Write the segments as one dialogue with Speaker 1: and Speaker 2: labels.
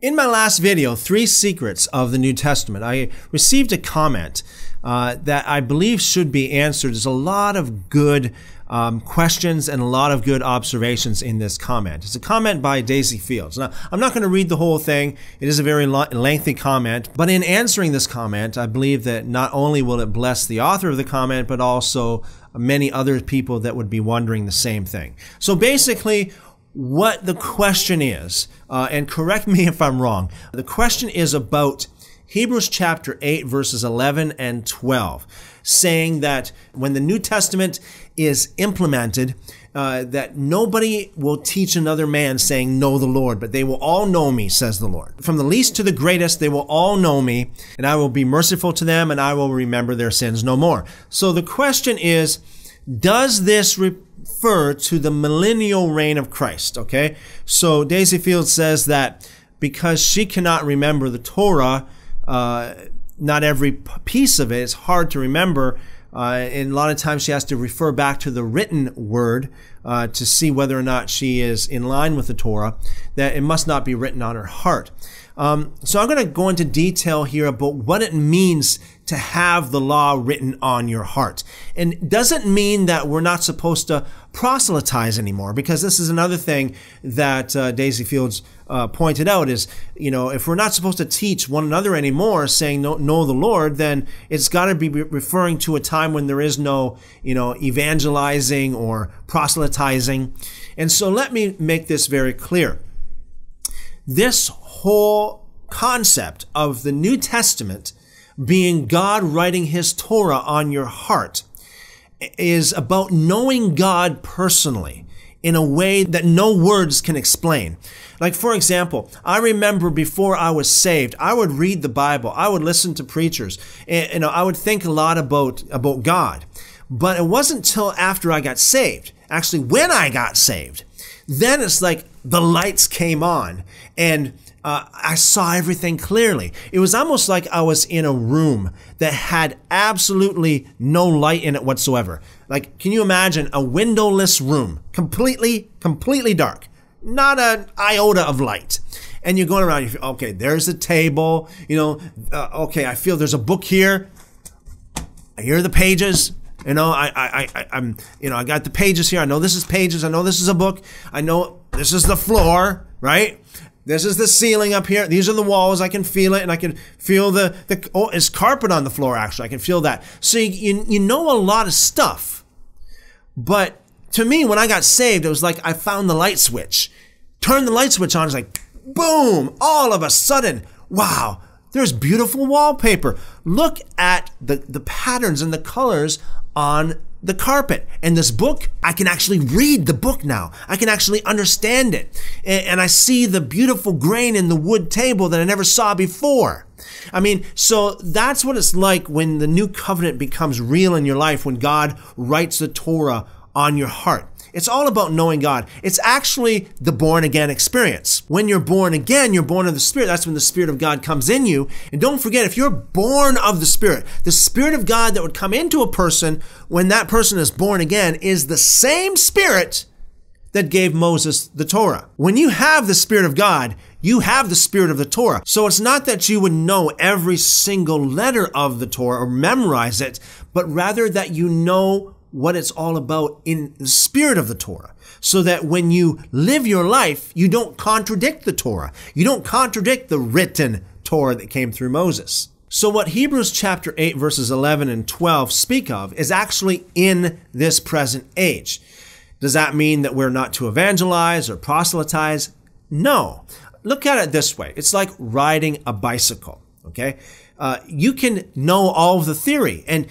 Speaker 1: In my last video, Three Secrets of the New Testament, I received a comment uh, that I believe should be answered. There's a lot of good um, questions and a lot of good observations in this comment. It's a comment by Daisy Fields. Now, I'm not going to read the whole thing. It is a very lengthy comment, but in answering this comment, I believe that not only will it bless the author of the comment, but also many other people that would be wondering the same thing. So basically, what the question is, uh, and correct me if I'm wrong. The question is about Hebrews chapter 8, verses 11 and 12, saying that when the New Testament is implemented, uh, that nobody will teach another man saying, Know the Lord, but they will all know me, says the Lord. From the least to the greatest, they will all know me, and I will be merciful to them, and I will remember their sins no more. So the question is, does this re- refer to the millennial reign of Christ, okay? So Daisy Field says that because she cannot remember the Torah, uh, not every piece of it is hard to remember. Uh, and a lot of times she has to refer back to the written word uh, to see whether or not she is in line with the Torah, that it must not be written on her heart. Um, so I'm going to go into detail here about what it means to have the law written on your heart. And doesn't mean that we're not supposed to proselytize anymore, because this is another thing that uh, Daisy Fields uh, pointed out is, you know, if we're not supposed to teach one another anymore, saying no, know the Lord, then it's got to be referring to a time when there is no, you know, evangelizing or proselytizing. And so let me make this very clear this whole concept of the New Testament being God writing his Torah on your heart is about knowing God personally in a way that no words can explain. Like, for example, I remember before I was saved, I would read the Bible, I would listen to preachers, and, you know, I would think a lot about, about God. But it wasn't until after I got saved, actually, when I got saved, then it's like the lights came on and uh, I saw everything clearly. It was almost like I was in a room that had absolutely no light in it whatsoever. Like, can you imagine a windowless room, completely, completely dark, not an iota of light? And you're going around, you feel, okay, there's a table, you know, uh, okay, I feel there's a book here. I hear the pages. You know, I, I, I, I'm, you know, I got the pages here. I know this is pages. I know this is a book. I know this is the floor, right? This is the ceiling up here. These are the walls. I can feel it, and I can feel the the oh, it's carpet on the floor. Actually, I can feel that. So you you know a lot of stuff, but to me, when I got saved, it was like I found the light switch. Turn the light switch on. It's like boom! All of a sudden, wow! There's beautiful wallpaper. Look at the, the patterns and the colors on the carpet. And this book, I can actually read the book now. I can actually understand it. And, I see the beautiful grain in the wood table that I never saw before. I mean, so that's what it's like when the new covenant becomes real in your life, when God writes the Torah on your heart. It's all about knowing God. It's actually the born again experience. When you're born again, you're born of the Spirit. That's when the Spirit of God comes in you. And don't forget, if you're born of the Spirit, the Spirit of God that would come into a person when that person is born again is the same Spirit that gave Moses the Torah. When you have the Spirit of God, you have the spirit of the Torah. So it's not that you would know every single letter of the Torah or memorize it, but rather that you know what it's all about in the spirit of the Torah. So that when you live your life, you don't contradict the Torah. You don't contradict the written Torah that came through Moses. So what Hebrews chapter 8 verses 11 and 12 speak of is actually in this present age. Does that mean that we're not to evangelize or proselytize? No. Look at it this way. It's like riding a bicycle, okay? Uh, you can know all of the theory and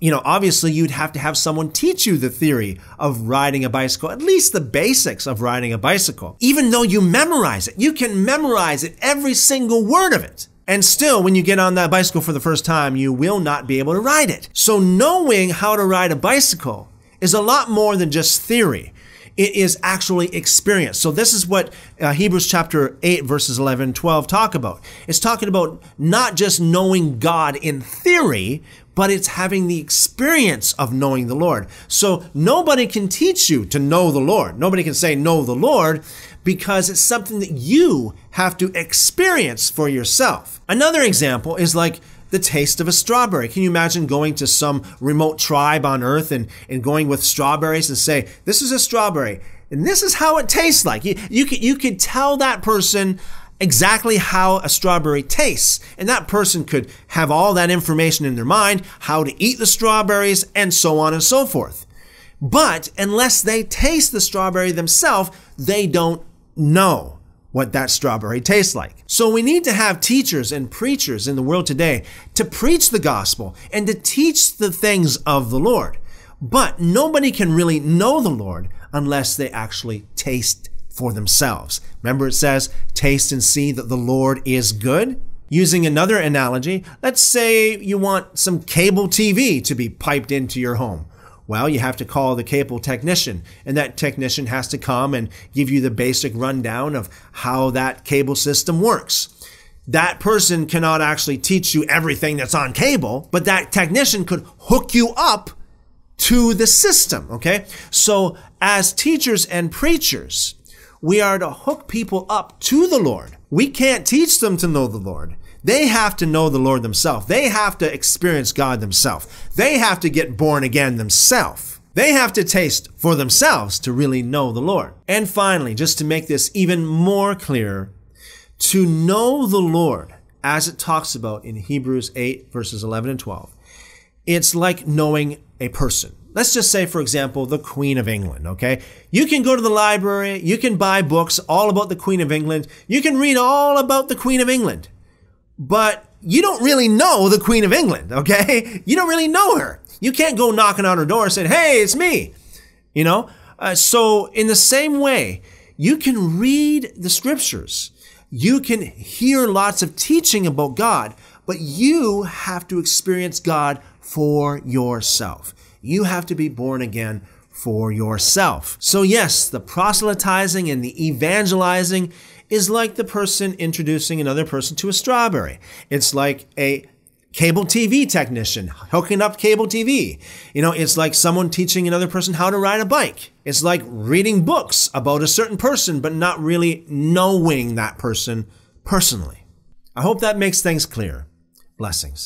Speaker 1: you know, obviously you'd have to have someone teach you the theory of riding a bicycle, at least the basics of riding a bicycle. Even though you memorize it, you can memorize it, every single word of it. And still, when you get on that bicycle for the first time, you will not be able to ride it. So knowing how to ride a bicycle is a lot more than just theory. It is actually experienced. So this is what uh, Hebrews chapter 8 verses 11 12 talk about. It's talking about not just knowing God in theory, but it's having the experience of knowing the Lord. So nobody can teach you to know the Lord. Nobody can say know the Lord because it's something that you have to experience for yourself. Another example is like the taste of a strawberry. Can you imagine going to some remote tribe on Earth and, and going with strawberries and say, this is a strawberry, and this is how it tastes like? You, you, could, you could tell that person exactly how a strawberry tastes, and that person could have all that information in their mind, how to eat the strawberries, and so on and so forth. But unless they taste the strawberry themselves, they don't know what that strawberry tastes like. So we need to have teachers and preachers in the world today to preach the gospel and to teach the things of the Lord. But nobody can really know the Lord unless they actually taste for themselves. Remember it says, taste and see that the Lord is good? Using another analogy, let's say you want some cable TV to be piped into your home. Well, you have to call the cable technician, and that technician has to come and give you the basic rundown of how that cable system works. That person cannot actually teach you everything that's on cable, but that technician could hook you up to the system, okay? So, as teachers and preachers, we are to hook people up to the Lord. We can't teach them to know the Lord. They have to know the Lord themselves. They have to experience God themselves. They have to get born again themselves. They have to taste for themselves to really know the Lord. And finally, just to make this even more clear, to know the Lord, as it talks about in Hebrews 8, verses 11 and 12, it's like knowing a person. Let's just say, for example, the Queen of England, okay? You can go to the library, you can buy books all about the Queen of England, you can read all about the Queen of England but you don't really know the Queen of England, okay? You don't really know her. You can't go knocking on her door and say, hey, it's me, you know? Uh, so, in the same way, you can read the scriptures, you can hear lots of teaching about God, but you have to experience God for yourself. You have to be born again for yourself. So, yes, the proselytizing and the evangelizing is like the person introducing another person to a strawberry. It's like a cable TV technician hooking up cable TV. You know, it's like someone teaching another person how to ride a bike. It's like reading books about a certain person, but not really knowing that person personally. I hope that makes things clear. Blessings.